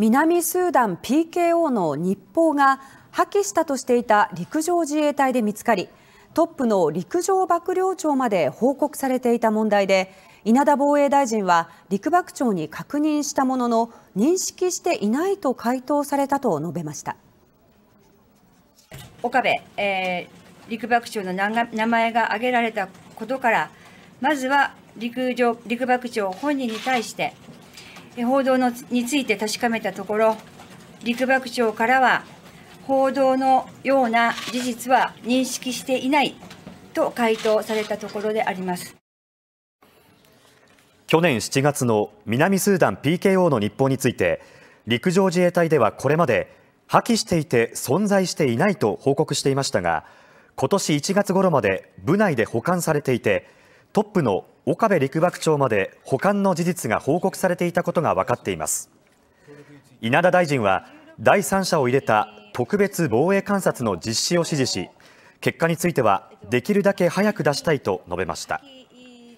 南スーダン PKO の日報が破棄したとしていた陸上自衛隊で見つかりトップの陸上幕僚長まで報告されていた問題で稲田防衛大臣は陸幕長に確認したものの認識していないと回答されたと述べました岡部、えー、陸幕長の名前が挙げられたことからまずは陸上陸幕長本人に対して報道のについて確かめたところ、陸幕長からは、報道のような事実は認識していないと回答されたところであります。去年7月の南スーダン PKO の日報について、陸上自衛隊ではこれまで破棄していて存在していないと報告していましたが、今年1月頃まで部内で保管されていて、トップの岡部陸幕長まで保管の事実が報告されていたことが分かっています稲田大臣は第三者を入れた特別防衛観察の実施を指示し結果についてはできるだけ早く出したいと述べました。